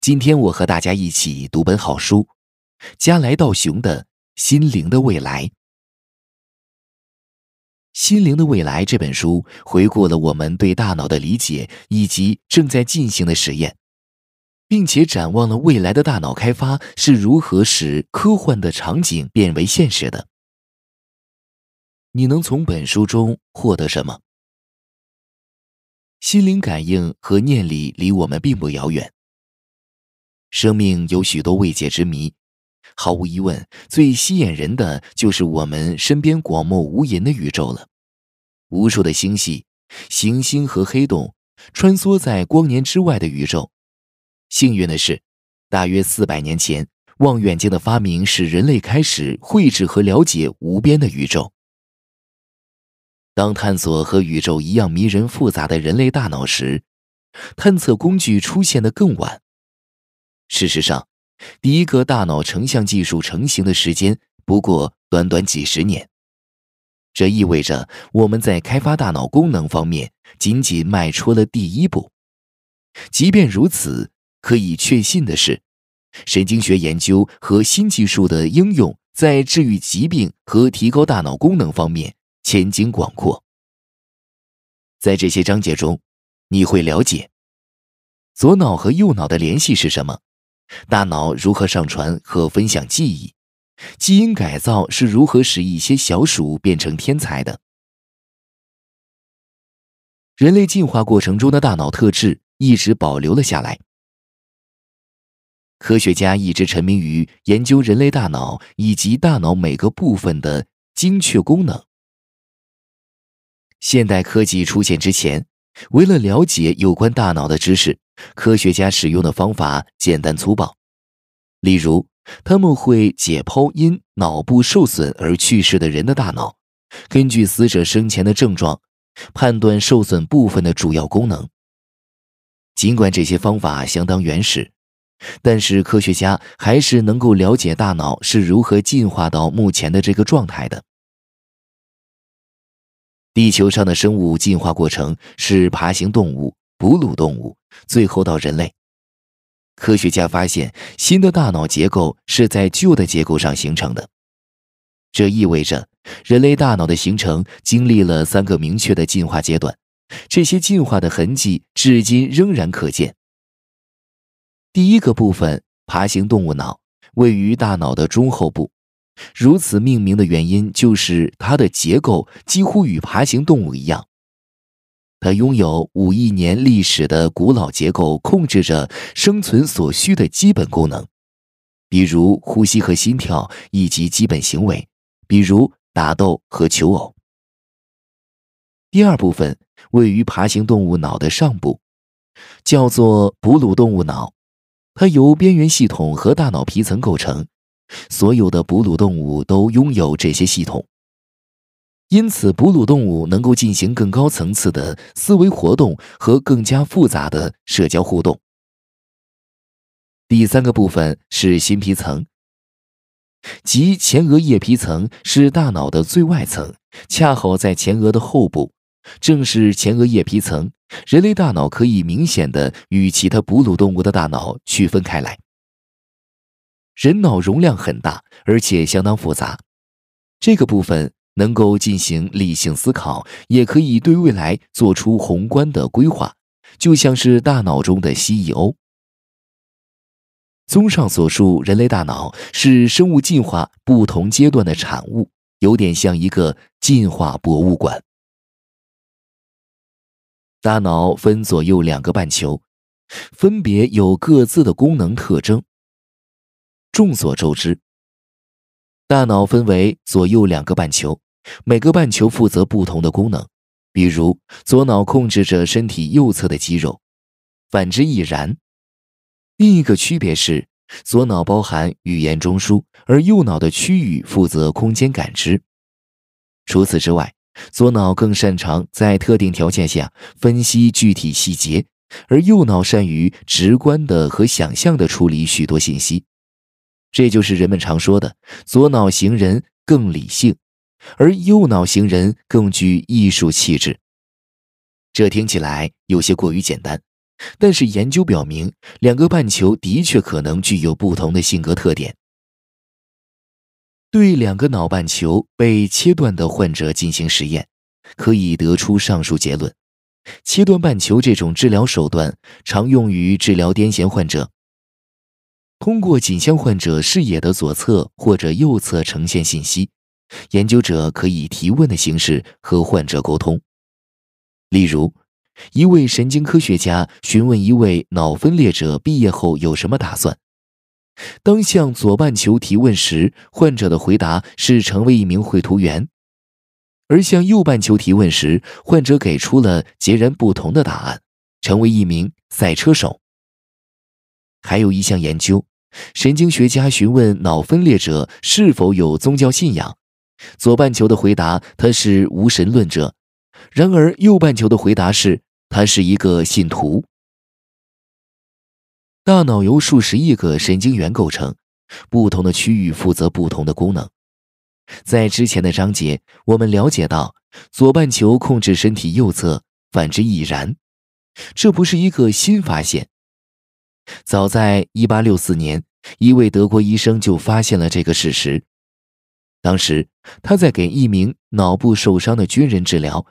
今天我和大家一起读本好书——加莱道雄的《心灵的未来》。《心灵的未来》这本书回顾了我们对大脑的理解以及正在进行的实验，并且展望了未来的大脑开发是如何使科幻的场景变为现实的。你能从本书中获得什么？心灵感应和念力离我们并不遥远。生命有许多未解之谜，毫无疑问，最吸引人的就是我们身边广袤无垠的宇宙了。无数的星系、行星和黑洞穿梭在光年之外的宇宙。幸运的是，大约四百年前，望远镜的发明使人类开始绘制和了解无边的宇宙。当探索和宇宙一样迷人复杂的人类大脑时，探测工具出现的更晚。事实上，第一个大脑成像技术成型的时间不过短短几十年，这意味着我们在开发大脑功能方面仅仅迈出了第一步。即便如此，可以确信的是，神经学研究和新技术的应用在治愈疾病和提高大脑功能方面前景广阔。在这些章节中，你会了解左脑和右脑的联系是什么。大脑如何上传和分享记忆？基因改造是如何使一些小鼠变成天才的？人类进化过程中的大脑特质一直保留了下来。科学家一直沉迷于研究人类大脑以及大脑每个部分的精确功能。现代科技出现之前，为了了解有关大脑的知识。科学家使用的方法简单粗暴，例如他们会解剖因脑部受损而去世的人的大脑，根据死者生前的症状，判断受损部分的主要功能。尽管这些方法相当原始，但是科学家还是能够了解大脑是如何进化到目前的这个状态的。地球上的生物进化过程是爬行动物。哺乳动物，最后到人类。科学家发现，新的大脑结构是在旧的结构上形成的。这意味着，人类大脑的形成经历了三个明确的进化阶段，这些进化的痕迹至今仍然可见。第一个部分，爬行动物脑位于大脑的中后部。如此命名的原因，就是它的结构几乎与爬行动物一样。它拥有五亿年历史的古老结构，控制着生存所需的基本功能，比如呼吸和心跳，以及基本行为，比如打斗和求偶。第二部分位于爬行动物脑的上部，叫做哺乳动物脑，它由边缘系统和大脑皮层构成。所有的哺乳动物都拥有这些系统。因此，哺乳动物能够进行更高层次的思维活动和更加复杂的社交互动。第三个部分是新皮层，即前额叶皮层，是大脑的最外层，恰好在前额的后部。正是前额叶皮层，人类大脑可以明显的与其他哺乳动物的大脑区分开来。人脑容量很大，而且相当复杂。这个部分。能够进行理性思考，也可以对未来做出宏观的规划，就像是大脑中的 CEO。综上所述，人类大脑是生物进化不同阶段的产物，有点像一个进化博物馆。大脑分左右两个半球，分别有各自的功能特征。众所周知，大脑分为左右两个半球。每个半球负责不同的功能，比如左脑控制着身体右侧的肌肉，反之亦然。另一个区别是，左脑包含语言中枢，而右脑的区域负责空间感知。除此之外，左脑更擅长在特定条件下分析具体细节，而右脑善于直观的和想象的处理许多信息。这就是人们常说的左脑型人更理性。而右脑型人更具艺术气质。这听起来有些过于简单，但是研究表明，两个半球的确可能具有不同的性格特点。对两个脑半球被切断的患者进行实验，可以得出上述结论。切断半球这种治疗手段常用于治疗癫痫患者，通过仅向患者视野的左侧或者右侧呈现信息。研究者可以提问的形式和患者沟通，例如，一位神经科学家询问一位脑分裂者毕业后有什么打算。当向左半球提问时，患者的回答是成为一名绘图员；而向右半球提问时，患者给出了截然不同的答案，成为一名赛车手。还有一项研究，神经学家询问脑分裂者是否有宗教信仰。左半球的回答，他是无神论者；然而，右半球的回答是，他是一个信徒。大脑由数十亿个神经元构成，不同的区域负责不同的功能。在之前的章节，我们了解到，左半球控制身体右侧，反之亦然。这不是一个新发现。早在1864年，一位德国医生就发现了这个事实。当时，他在给一名脑部受伤的军人治疗，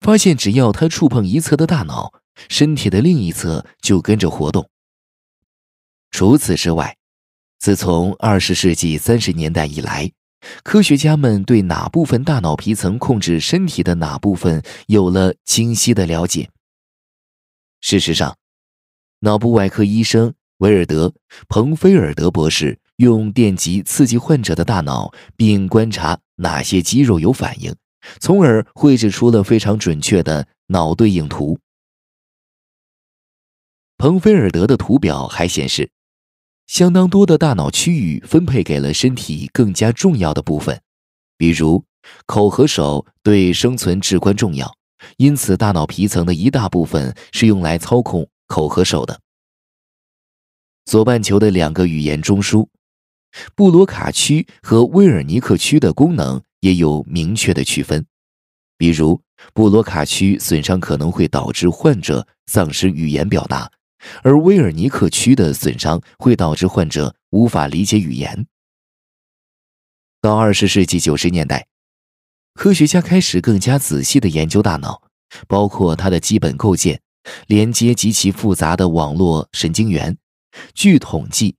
发现只要他触碰一侧的大脑，身体的另一侧就跟着活动。除此之外，自从二十世纪三十年代以来，科学家们对哪部分大脑皮层控制身体的哪部分有了清晰的了解。事实上，脑部外科医生维尔德·彭菲尔德博士。用电极刺激患者的大脑，并观察哪些肌肉有反应，从而绘制出了非常准确的脑对应图。彭菲尔德的图表还显示，相当多的大脑区域分配给了身体更加重要的部分，比如口和手对生存至关重要，因此大脑皮层的一大部分是用来操控口和手的。左半球的两个语言中枢。布罗卡区和威尔尼克区的功能也有明确的区分，比如布罗卡区损伤可能会导致患者丧失语言表达，而威尔尼克区的损伤会导致患者无法理解语言。到二十世纪九十年代，科学家开始更加仔细地研究大脑，包括它的基本构建、连接极其复杂的网络神经元。据统计。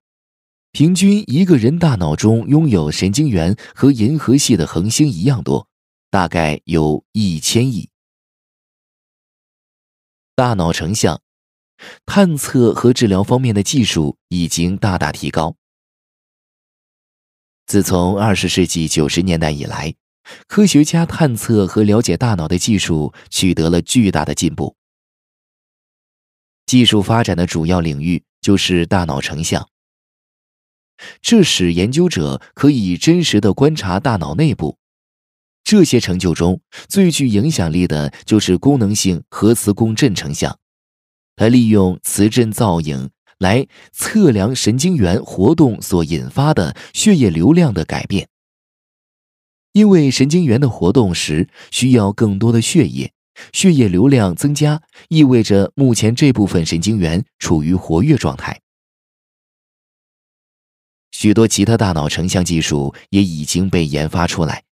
平均一个人大脑中拥有神经元和银河系的恒星一样多，大概有一千亿。大脑成像、探测和治疗方面的技术已经大大提高。自从20世纪90年代以来，科学家探测和了解大脑的技术取得了巨大的进步。技术发展的主要领域就是大脑成像。这使研究者可以真实的观察大脑内部。这些成就中最具影响力的就是功能性核磁共振成像。它利用磁振造影来测量神经元活动所引发的血液流量的改变。因为神经元的活动时需要更多的血液，血液流量增加意味着目前这部分神经元处于活跃状态。许多其他大脑成像技术也已经被研发出来，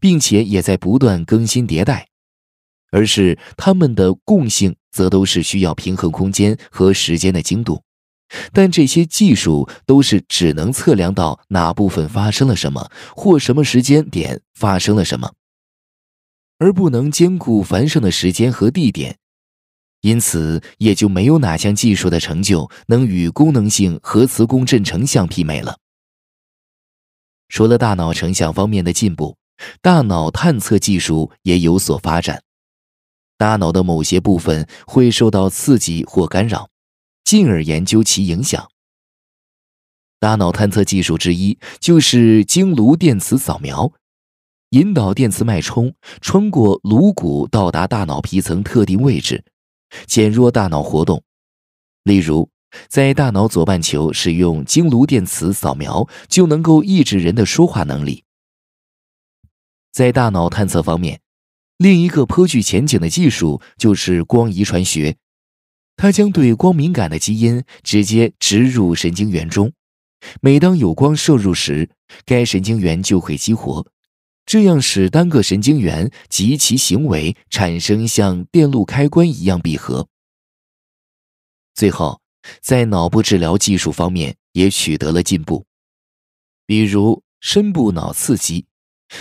并且也在不断更新迭代，而是它们的共性则都是需要平衡空间和时间的精度。但这些技术都是只能测量到哪部分发生了什么，或什么时间点发生了什么，而不能兼顾繁盛的时间和地点，因此也就没有哪项技术的成就能与功能性核磁共振成像媲美了。除了大脑成像方面的进步，大脑探测技术也有所发展。大脑的某些部分会受到刺激或干扰，进而研究其影响。大脑探测技术之一就是经颅电磁扫描，引导电磁脉冲穿过颅骨到达大脑皮层特定位置，减弱大脑活动。例如。在大脑左半球使用经颅电磁扫描，就能够抑制人的说话能力。在大脑探测方面，另一个颇具前景的技术就是光遗传学。它将对光敏感的基因直接植入神经元中，每当有光摄入时，该神经元就会激活，这样使单个神经元及其行为产生像电路开关一样闭合。最后。在脑部治疗技术方面也取得了进步，比如深部脑刺激。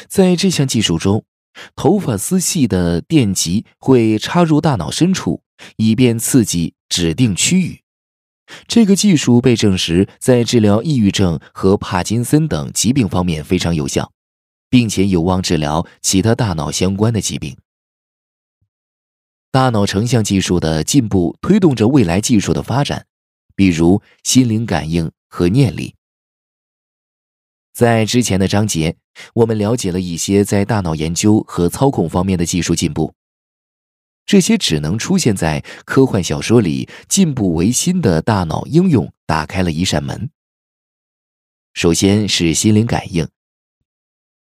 在这项技术中，头发丝细的电极会插入大脑深处，以便刺激指定区域。这个技术被证实，在治疗抑郁症和帕金森等疾病方面非常有效，并且有望治疗其他大脑相关的疾病。大脑成像技术的进步推动着未来技术的发展。比如心灵感应和念力。在之前的章节，我们了解了一些在大脑研究和操控方面的技术进步。这些只能出现在科幻小说里进步维新的大脑应用打开了一扇门。首先是心灵感应。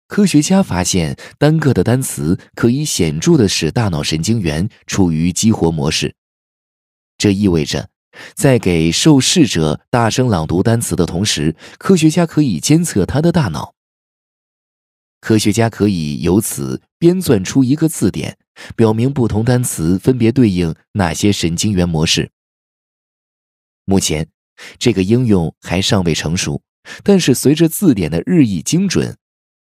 科学家发现，单个的单词可以显著的使大脑神经元处于激活模式，这意味着。在给受试者大声朗读单词的同时，科学家可以监测他的大脑。科学家可以由此编撰出一个字典，表明不同单词分别对应哪些神经元模式。目前，这个应用还尚未成熟，但是随着字典的日益精准，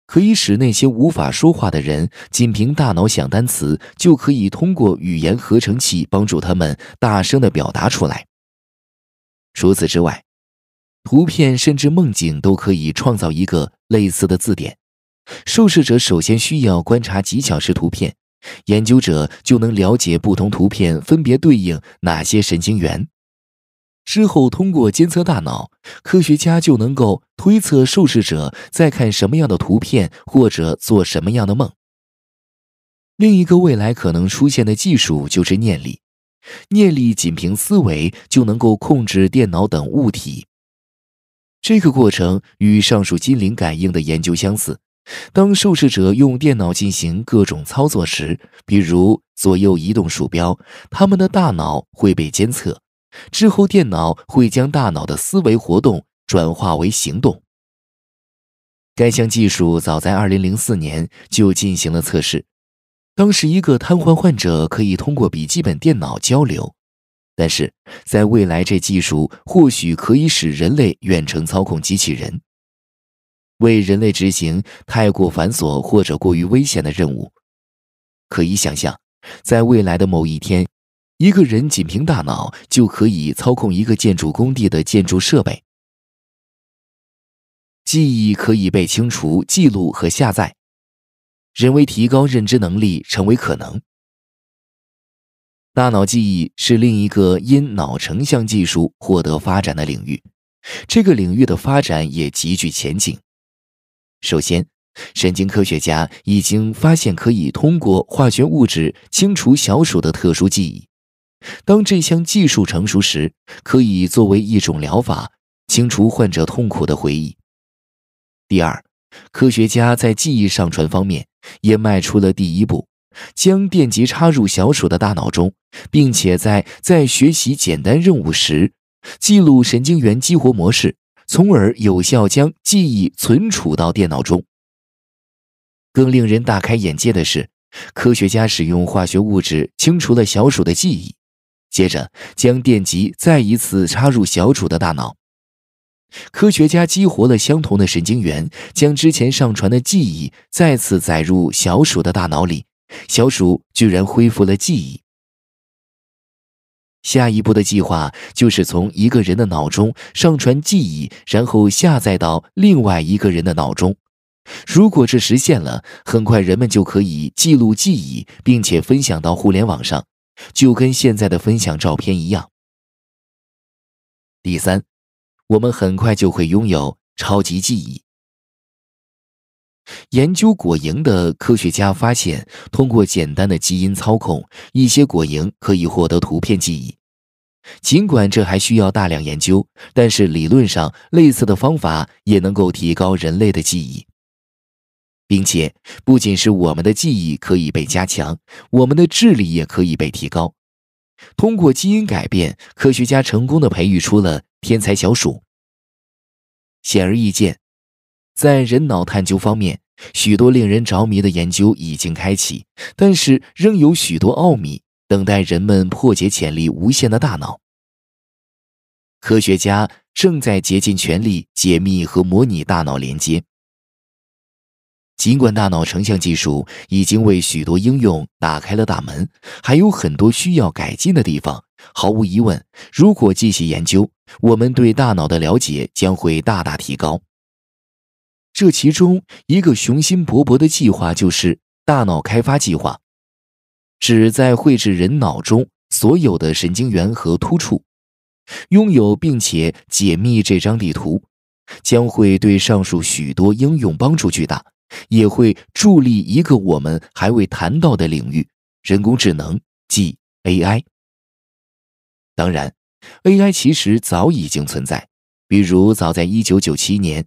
可以使那些无法说话的人仅凭大脑想单词，就可以通过语言合成器帮助他们大声地表达出来。除此之外，图片甚至梦境都可以创造一个类似的字典。受试者首先需要观察几小时图片，研究者就能了解不同图片分别对应哪些神经元。之后通过监测大脑，科学家就能够推测受试者在看什么样的图片或者做什么样的梦。另一个未来可能出现的技术就是念力。念力仅凭思维就能够控制电脑等物体，这个过程与上述心灵感应的研究相似。当受试者用电脑进行各种操作时，比如左右移动鼠标，他们的大脑会被监测。之后，电脑会将大脑的思维活动转化为行动。该项技术早在2004年就进行了测试。当时，一个瘫痪患者可以通过笔记本电脑交流，但是在未来，这技术或许可以使人类远程操控机器人，为人类执行太过繁琐或者过于危险的任务。可以想象，在未来的某一天，一个人仅凭大脑就可以操控一个建筑工地的建筑设备。记忆可以被清除、记录和下载。人为提高认知能力成为可能。大脑记忆是另一个因脑成像技术获得发展的领域，这个领域的发展也极具前景。首先，神经科学家已经发现可以通过化学物质清除小鼠的特殊记忆，当这项技术成熟时，可以作为一种疗法清除患者痛苦的回忆。第二，科学家在记忆上传方面也迈出了第一步，将电极插入小鼠的大脑中，并且在在学习简单任务时记录神经元激活模式，从而有效将记忆存储到电脑中。更令人大开眼界的是，科学家使用化学物质清除了小鼠的记忆，接着将电极再一次插入小鼠的大脑。科学家激活了相同的神经元，将之前上传的记忆再次载入小鼠的大脑里，小鼠居然恢复了记忆。下一步的计划就是从一个人的脑中上传记忆，然后下载到另外一个人的脑中。如果这实现了，很快人们就可以记录记忆，并且分享到互联网上，就跟现在的分享照片一样。第三。我们很快就会拥有超级记忆。研究果蝇的科学家发现，通过简单的基因操控，一些果蝇可以获得图片记忆。尽管这还需要大量研究，但是理论上，类似的方法也能够提高人类的记忆。并且，不仅是我们的记忆可以被加强，我们的智力也可以被提高。通过基因改变，科学家成功的培育出了。天才小鼠。显而易见，在人脑探究方面，许多令人着迷的研究已经开启，但是仍有许多奥秘等待人们破解。潜力无限的大脑，科学家正在竭尽全力解密和模拟大脑连接。尽管大脑成像技术已经为许多应用打开了大门，还有很多需要改进的地方。毫无疑问，如果继续研究，我们对大脑的了解将会大大提高。这其中一个雄心勃勃的计划就是“大脑开发计划”，旨在绘制人脑中所有的神经元和突触，拥有并且解密这张地图，将会对上述许多应用帮助巨大，也会助力一个我们还未谈到的领域——人工智能，即 AI。当然，AI 其实早已经存在，比如早在1997年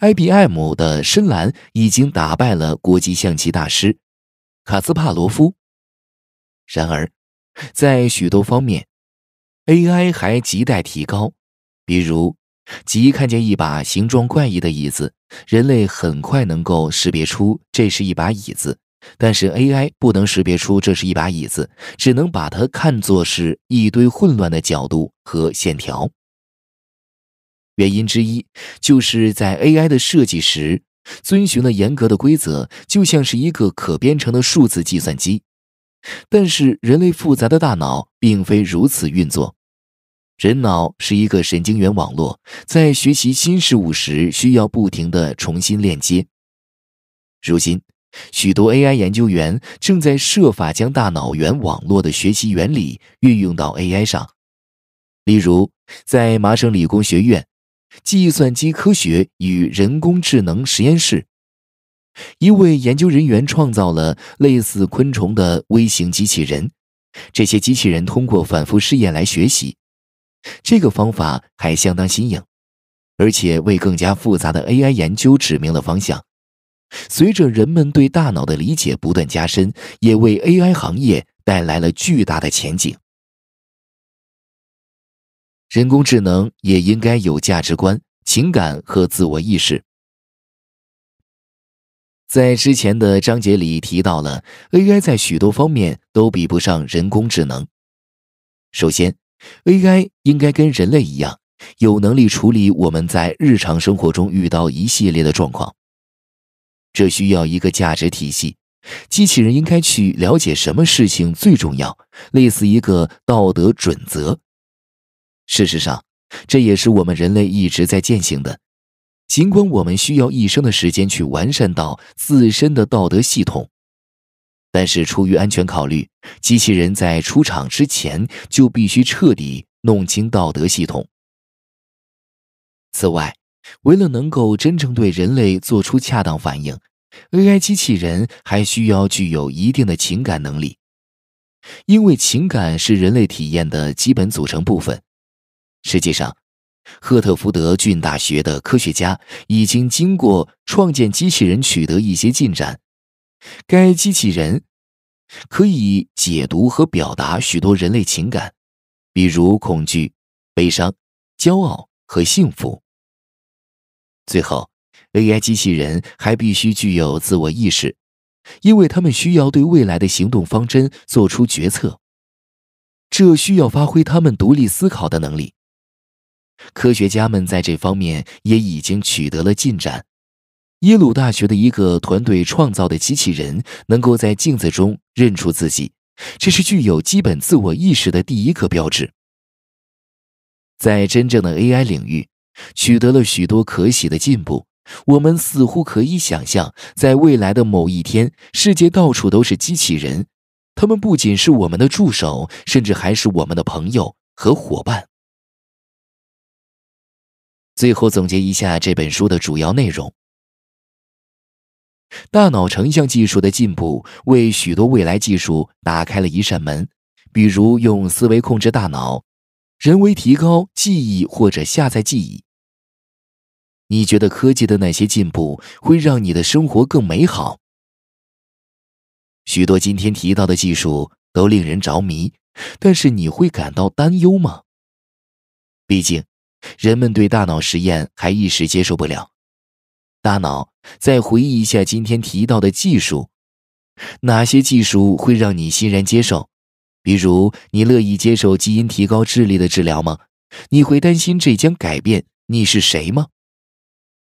，IBM 的深蓝已经打败了国际象棋大师卡斯帕罗夫。然而，在许多方面，AI 还亟待提高，比如，即看见一把形状怪异的椅子，人类很快能够识别出这是一把椅子。但是 AI 不能识别出这是一把椅子，只能把它看作是一堆混乱的角度和线条。原因之一就是在 AI 的设计时遵循了严格的规则，就像是一个可编程的数字计算机。但是人类复杂的大脑并非如此运作，人脑是一个神经元网络，在学习新事物时需要不停地重新链接。如今。许多 AI 研究员正在设法将大脑元网络的学习原理运用到 AI 上，例如，在麻省理工学院计算机科学与人工智能实验室，一位研究人员创造了类似昆虫的微型机器人，这些机器人通过反复试验来学习。这个方法还相当新颖，而且为更加复杂的 AI 研究指明了方向。随着人们对大脑的理解不断加深，也为 AI 行业带来了巨大的前景。人工智能也应该有价值观、情感和自我意识。在之前的章节里提到了，AI 在许多方面都比不上人工智能。首先，AI 应该跟人类一样，有能力处理我们在日常生活中遇到一系列的状况。这需要一个价值体系，机器人应该去了解什么事情最重要，类似一个道德准则。事实上，这也是我们人类一直在践行的。尽管我们需要一生的时间去完善到自身的道德系统，但是出于安全考虑，机器人在出厂之前就必须彻底弄清道德系统。此外，为了能够真正对人类做出恰当反应，AI 机器人还需要具有一定的情感能力，因为情感是人类体验的基本组成部分。实际上，赫特福德郡大学的科学家已经经过创建机器人取得一些进展。该机器人可以解读和表达许多人类情感，比如恐惧、悲伤、骄傲和幸福。最后，AI 机器人还必须具有自我意识，因为他们需要对未来的行动方针做出决策，这需要发挥他们独立思考的能力。科学家们在这方面也已经取得了进展。耶鲁大学的一个团队创造的机器人能够在镜子中认出自己，这是具有基本自我意识的第一个标志。在真正的 AI 领域。取得了许多可喜的进步。我们似乎可以想象，在未来的某一天，世界到处都是机器人，他们不仅是我们的助手，甚至还是我们的朋友和伙伴。最后总结一下这本书的主要内容：大脑成像技术的进步为许多未来技术打开了一扇门，比如用思维控制大脑。人为提高记忆或者下载记忆，你觉得科技的那些进步会让你的生活更美好？许多今天提到的技术都令人着迷，但是你会感到担忧吗？毕竟，人们对大脑实验还一时接受不了。大脑，再回忆一下今天提到的技术，哪些技术会让你欣然接受？比如，你乐意接受基因提高智力的治疗吗？你会担心这将改变你是谁吗？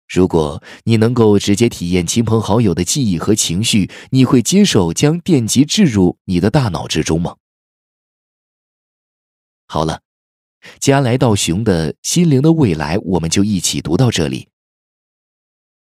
如果你能够直接体验亲朋好友的记忆和情绪，你会接受将电极置入你的大脑之中吗？好了，加来到熊的心灵的未来，我们就一起读到这里。